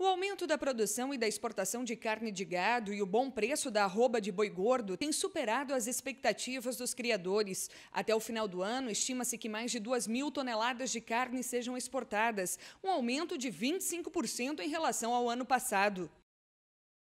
O aumento da produção e da exportação de carne de gado e o bom preço da arroba de boi gordo têm superado as expectativas dos criadores. Até o final do ano, estima-se que mais de 2 mil toneladas de carne sejam exportadas, um aumento de 25% em relação ao ano passado.